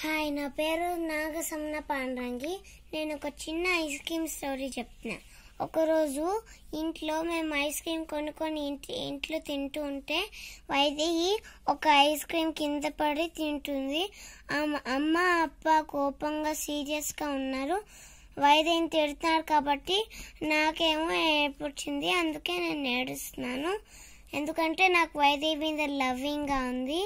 hi నా పేరు నాగసమ్మ పాండ్రంగి నేను ఒక చిన్న ఐస్ క్రీమ్ స్టోరీ చెప్తున్నా ఒకరోజు ఇంట్లో మేము ఐస్ క్రీమ్ కొనుక్కొని ఇంటి ఇంట్లో తింటూ ఉంటే వైదేహి ఒక ఐస్ క్రీమ్ కింద పడి తింటుంది అమ్మ అప్ప కోపంగా సీరియస్గా ఉన్నారు వైదేహిని తిడుతున్నారు కాబట్టి నాకేమో ఏర్పడింది అందుకే నేను నేడుస్తున్నాను ఎందుకంటే నాకు వైదేహి మీద లవ్వింగ్గా ఉంది